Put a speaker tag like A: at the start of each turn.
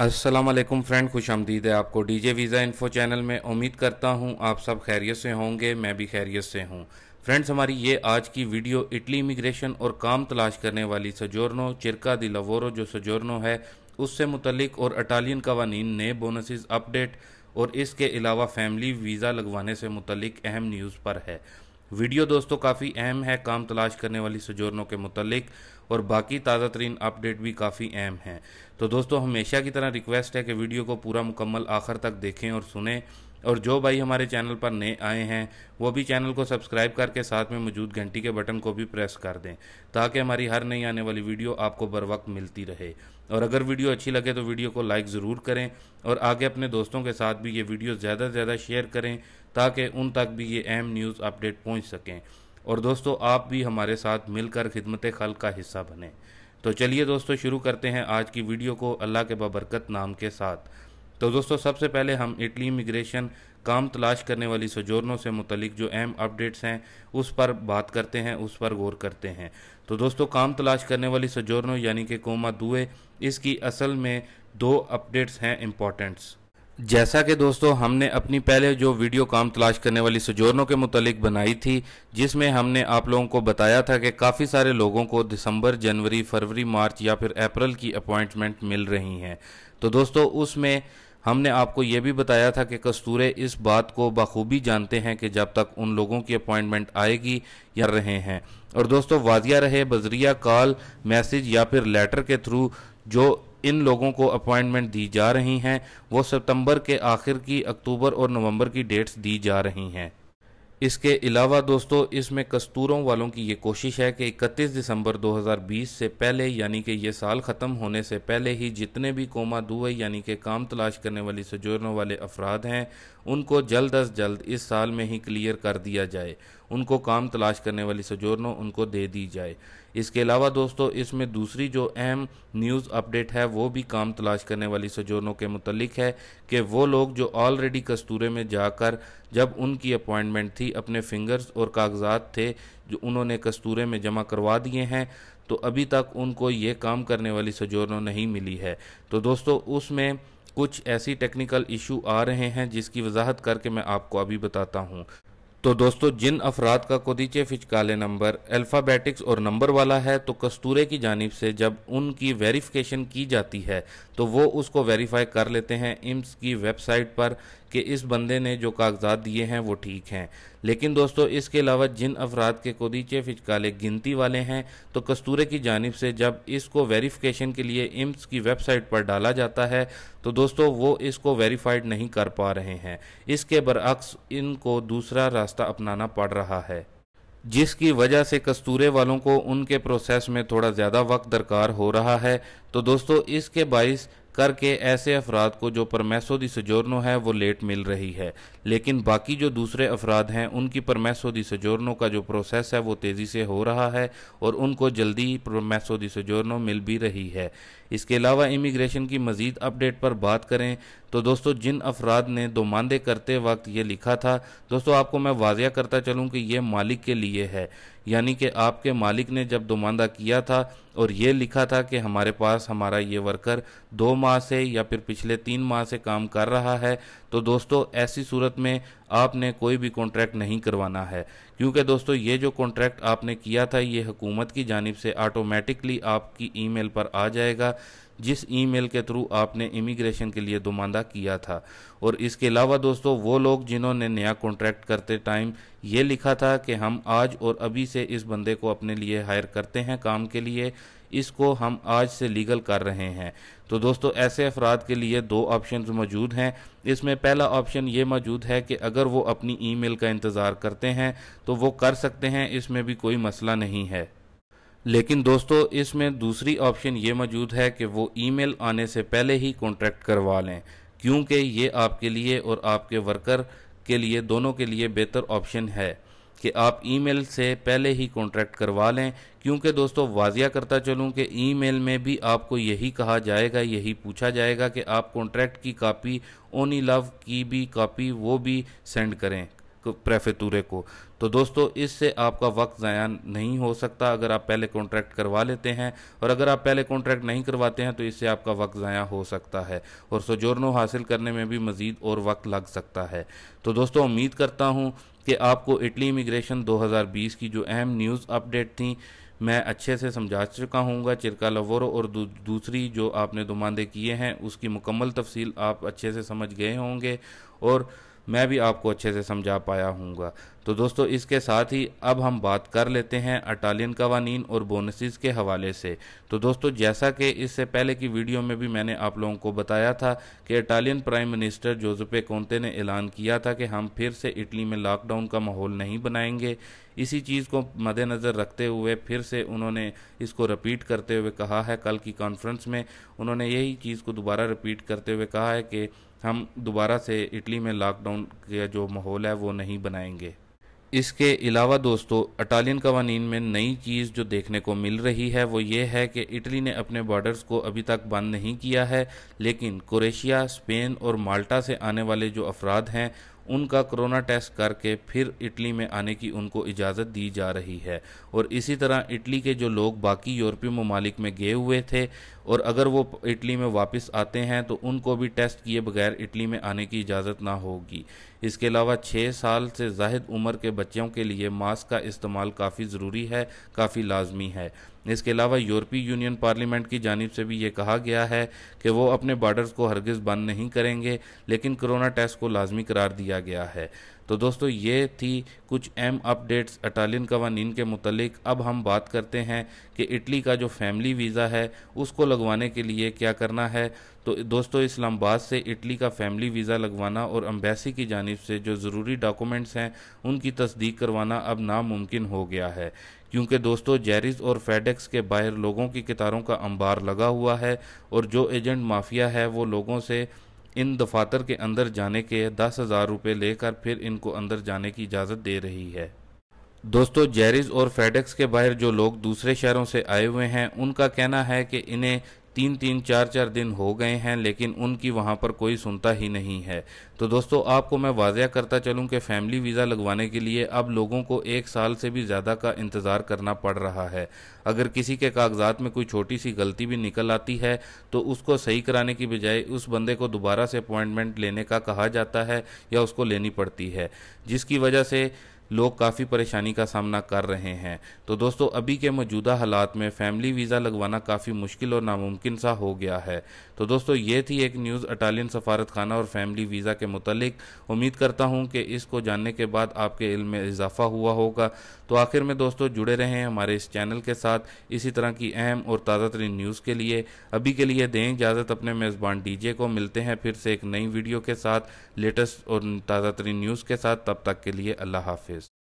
A: Aslam friend खुश आमदीद है आपको D J visa info channel में उम्मीद करता हूँ आप सब खैरियत से होंगे मैं भी खैरियत से हूँ फ्रेंड्स हमारी ये आज की वीडियो इटली इमिग्रेशन और काम तलाश करने वाली सजोरनो चिरका दी लवोरो जो सजोरनो है उससे मुतलिक और अटालियन कवानीन नए बोनसेस अपडेट और इसके अलावा फैमिली वीज़ा लगवाने से मुतलिक अहम न्यूज़ पर है वीडियो दोस्तों काफ़ी अहम है काम तलाश करने वाली सजोरनों के मुतलिक और बाकी ताज़ा तरीन अपडेट भी काफ़ी अहम हैं तो दोस्तों हमेशा की तरह रिक्वेस्ट है कि वीडियो को पूरा मुकम्मल आखिर तक देखें और सुने और जो भाई हमारे चैनल पर नए आए हैं वो भी चैनल को सब्सक्राइब करके साथ में मौजूद घंटी के बटन को भी प्रेस कर दें ताकि हमारी हर नई आने वाली वीडियो आपको बर वक्त मिलती रहे और अगर वीडियो अच्छी लगे तो वीडियो को लाइक ज़रूर करें और आगे अपने दोस्तों के साथ भी ये वीडियो ज़्यादा से ज़्यादा शेयर करें ताकि उन तक भी ये अहम न्यूज़ अपडेट पहुँच सकें और दोस्तों आप भी हमारे साथ मिलकर खिदमत खल का हिस्सा बने तो चलिए दोस्तों शुरू करते हैं आज की वीडियो को अल्लाह के बबरकत नाम के साथ तो दोस्तों सबसे पहले हम इटली इमिग्रेशन काम तलाश करने वाली सजोरनों से मुतलिक जो अहम अपडेट्स हैं उस पर बात करते हैं उस पर गौर करते हैं तो दोस्तों काम तलाश करने वाली सजोरनों यानी कि कोमा दुए इसकी असल में दो अपडेट्स हैं इम्पॉर्टेंट्स जैसा कि दोस्तों हमने अपनी पहले जो वीडियो काम तलाश करने वाली सजोरनों के मुतलिक बनाई थी जिसमें हमने आप लोगों को बताया था कि काफ़ी सारे लोगों को दिसंबर जनवरी फरवरी मार्च या फिर अप्रैल की अपॉइंटमेंट मिल रही हैं तो दोस्तों उसमें हमने आपको ये भी बताया था कि कस्तूरे इस बात को बखूबी जानते हैं कि जब तक उन लोगों की अपॉइंटमेंट आएगी या रहे हैं और दोस्तों वाजिया रहे बजरिया कॉल मैसेज या फिर लेटर के थ्रू जो इन लोगों को अपॉइंटमेंट दी जा रही हैं वो सितंबर के आखिर की अक्टूबर और नवंबर की डेट्स दी जा रही हैं इसके अलावा दोस्तों इसमें कस्तूरों वालों की ये कोशिश है कि 31 दिसंबर 2020 से पहले यानी कि ये साल ख़त्म होने से पहले ही जितने भी कोमा दुए यानी कि काम तलाश करने वाली सजोरनों वाले अफराद हैं उनको जल्द अज जल्द इस साल में ही क्लियर कर दिया जाए उनको काम तलाश करने वाली सजोरनों उनको दे दी जाए इसके अलावा दोस्तों इसमें दूसरी जो अहम न्यूज़ अपडेट है वो भी काम तलाश करने वाली सजोनों के मुतलिक है कि वो लोग जो ऑलरेडी कस्तूरे में जाकर जब उनकी अपॉइंटमेंट थी अपने फिंगर्स और कागजात थे जो उन्होंने कस्तूरे में जमा करवा दिए हैं तो अभी तक उनको ये काम करने वाली सजोनों नहीं मिली है तो दोस्तों उसमें कुछ ऐसी टेक्निकल इशू आ रहे हैं जिसकी वजाहत करके मैं आपको अभी बताता हूँ तो दोस्तों जिन अफराद का कोदीचे फिचकाले नंबर अल्फ़ाबेटिक्स और नंबर वाला है तो कस्तूरे की जानब से जब उनकी वेरिफिकेशन की जाती है तो वो उसको वेरीफाई कर लेते हैं इम्स की वेबसाइट पर कि इस बंदे ने जो कागजात दिए हैं वो ठीक हैं लेकिन दोस्तों इसके अलावा जिन अफराद के कोदीचे फिचकाले गिनती वाले हैं तो कस्तूरे की जानब से जब इसको वेरीफिकेशन के लिए इम्स की वेबसाइट पर डाला जाता है तो दोस्तों वो इसको वेरीफाइड नहीं कर पा रहे हैं इसके बरअक्स इनको दूसरा रास्ता रास्ता अपनाना पड़ रहा है जिसकी वजह से कस्तूरे वालों को उनके प्रोसेस में थोड़ा ज़्यादा वक्त दरकार हो रहा है तो दोस्तों इसके बायस करके ऐसे अफराद को जो परमेसो दी सजोरनो है वो लेट मिल रही है लेकिन बाकी जो दूसरे अफराद हैं उनकी परमेसो दी सजोरनो का जो प्रोसेस है वो तेज़ी से हो रहा है और उनको जल्दी परमेसो दी सजोरनो मिल भी रही है इसके अलावा इमिग्रेशन की मज़ीद अपडेट पर बात करें तो दोस्तों जिन अफराद ने दोमानदे करते वक्त ये लिखा था दोस्तों आपको मैं वाजिया करता चलूँ कि ये मालिक के लिए है यानी कि आपके मालिक ने जब दुमांदा किया था और ये लिखा था कि हमारे पास हमारा ये वर्कर दो माह से या फिर पिछले तीन माह से काम कर रहा है तो दोस्तों ऐसी सूरत में आपने कोई भी कॉन्ट्रैक्ट नहीं करवाना है क्योंकि दोस्तों ये जो कॉन्ट्रैक्ट आपने किया था ये हुकूमत की जानब से आटोमेटिकली आपकी ई पर आ जाएगा जिस ईमेल के थ्रू आपने इमिग्रेशन के लिए दुमांदा किया था और इसके अलावा दोस्तों वो लोग जिन्होंने नया कॉन्ट्रैक्ट करते टाइम ये लिखा था कि हम आज और अभी से इस बंदे को अपने लिए हायर करते हैं काम के लिए इसको हम आज से लीगल कर रहे हैं तो दोस्तों ऐसे अफराद के लिए दो ऑप्शन मौजूद हैं इसमें पहला ऑप्शन ये मौजूद है कि अगर वो अपनी ईमेल का इंतज़ार करते हैं तो वो कर सकते हैं इसमें भी कोई मसला नहीं है लेकिन दोस्तों इसमें दूसरी ऑप्शन ये मौजूद है कि वो ईमेल आने से पहले ही कॉन्ट्रैक्ट करवा लें क्योंकि ये आपके लिए और आपके वर्कर के लिए दोनों के लिए बेहतर ऑप्शन है कि आप ईमेल से पहले ही कॉन्ट्रैक्ट करवा लें क्योंकि दोस्तों वाजिया करता चलूं कि ईमेल में भी आपको यही कहा जाएगा यही पूछा जाएगा कि आप कॉन्ट्रैक्ट की कापी ओनी लव की भी कापी वो भी सेंड करें प्रेफेतूरे को तो दोस्तों इससे आपका वक्त ज़ाया नहीं हो सकता अगर आप पहले कॉन्ट्रैक्ट करवा लेते हैं और अगर आप पहले कॉन्ट्रैक्ट नहीं करवाते हैं तो इससे आपका वक्त ज़ाया हो सकता है और सोजोरनो हासिल करने में भी मज़ीद और वक्त लग सकता है तो दोस्तों उम्मीद करता हूँ कि आपको इटली इमिग्रेशन 2020 की जो अहम न्यूज़ अपडेट थी मैं अच्छे से समझा चुका हूँ चिरका लवोरो और दू, दूसरी जो आपने दुमांदे किए हैं उसकी मुकम्मल तफसील आप अच्छे से समझ गए होंगे और मैं भी आपको अच्छे से समझा पाया हूँगा तो दोस्तों इसके साथ ही अब हम बात कर लेते हैं अटालियन कवानीन और बोनसेस के हवाले से तो दोस्तों जैसा कि इससे पहले की वीडियो में भी मैंने आप लोगों को बताया था कि Italian prime minister Giuseppe Conte ने ऐलान किया था कि हम फिर से इटली में लॉकडाउन का माहौल नहीं बनाएंगे इसी चीज़ को मद्देनज़र रखते हुए फिर से उन्होंने इसको रिपीट करते हुए कहा है कल की कॉन्फ्रेंस में उन्होंने यही चीज़ को दोबारा रिपीट करते हुए कहा है कि हम दोबारा से इटली में लॉकडाउन का जो माहौल है वो नहीं बनाएंगे इसके अलावा दोस्तों अटालियन कवानी में नई चीज़ जो देखने को मिल रही है वो ये है कि इटली ने अपने बॉर्डर्स को अभी तक बंद नहीं किया है लेकिन क्रोएशिया स्पेन और माल्टा से आने वाले जो अफराद हैं उनका कोरोना टेस्ट करके फिर इटली में आने की उनको इजाज़त दी जा रही है और इसी तरह इटली के जो लोग बाकी यूरोपीय ममालिक में गए हुए थे और अगर वो इटली में वापस आते हैं तो उनको भी टेस्ट किए बगैर इटली में आने की इजाज़त ना होगी इसके अलावा छः साल से जाहिद उम्र के बच्चों के लिए मास्क का इस्तेमाल काफ़ी ज़रूरी है काफ़ी लाजमी है इसके अलावा यूरोपीय यूनियन पार्लियामेंट की जानब से भी ये कहा गया है कि वो अपने बॉर्डर्स को हरगिज़ बंद नहीं करेंगे लेकिन कोरोना टेस्ट को लाजमी करार दिया गया है तो दोस्तों ये थी कुछ अहम अपडेट्स अटालियन कवानीन के मुतलिक अब हम बात करते हैं कि इटली का जो फैमिली वीज़ा है उसको लगवाने के लिए क्या करना है तो दोस्तों इस्लामाबाद से इटली का फैमिली वीज़ा लगवाना और अम्बेसी की जानब से जो ज़रूरी डॉक्यूमेंट्स हैं उनकी तस्दीक करवाना अब नामुमकिन हो गया है क्योंकि दोस्तों जेरिस और फेडेक्स के बाहर लोगों की कतारों का अंबार लगा हुआ है और जो एजेंट माफिया है वो लोगों से इन दफातर के अंदर जाने के दस हज़ार रुपये लेकर फिर इनको अंदर जाने की इजाज़त दे रही है दोस्तों जेरिज और फेडेक्स के बाहर जो लोग दूसरे शहरों से आए हुए हैं उनका कहना है कि इन्हें तीन तीन चार चार दिन हो गए हैं लेकिन उनकी वहाँ पर कोई सुनता ही नहीं है तो दोस्तों आपको मैं वाजिया करता चलूँ कि फैमिली वीज़ा लगवाने के लिए अब लोगों को एक साल से भी ज़्यादा का इंतज़ार करना पड़ रहा है अगर किसी के कागजात में कोई छोटी सी गलती भी निकल आती है तो उसको सही कराने की बजाय उस बंदे को दोबारा से अपॉइंटमेंट लेने का कहा जाता है या उसको लेनी पड़ती है जिसकी वजह से लोग काफ़ी परेशानी का सामना कर रहे हैं तो दोस्तों अभी के मौजूदा हालात में फैमिली वीज़ा लगवाना काफ़ी मुश्किल और नामुमकिन सा हो गया है तो दोस्तों ये थी एक न्यूज़ अटालियन सफारत खाना और फैमिली वीज़ा के मतलब उम्मीद करता हूँ कि इसको जानने के बाद आपके इल में इजाफा हुआ होगा तो आखिर में दोस्तों जुड़े रहें हमारे इस चैनल के साथ इसी तरह की अहम और ताज़ा तरीन न्यूज़ के लिए अभी के लिए दें इजाज़त अपने मेज़बान जे को मिलते हैं फिर से एक नई वीडियो के साथ लेटेस्ट और ताज़ा तरीन न्यूज़ के साथ तब तक के लिए अल्लाह हाफिज़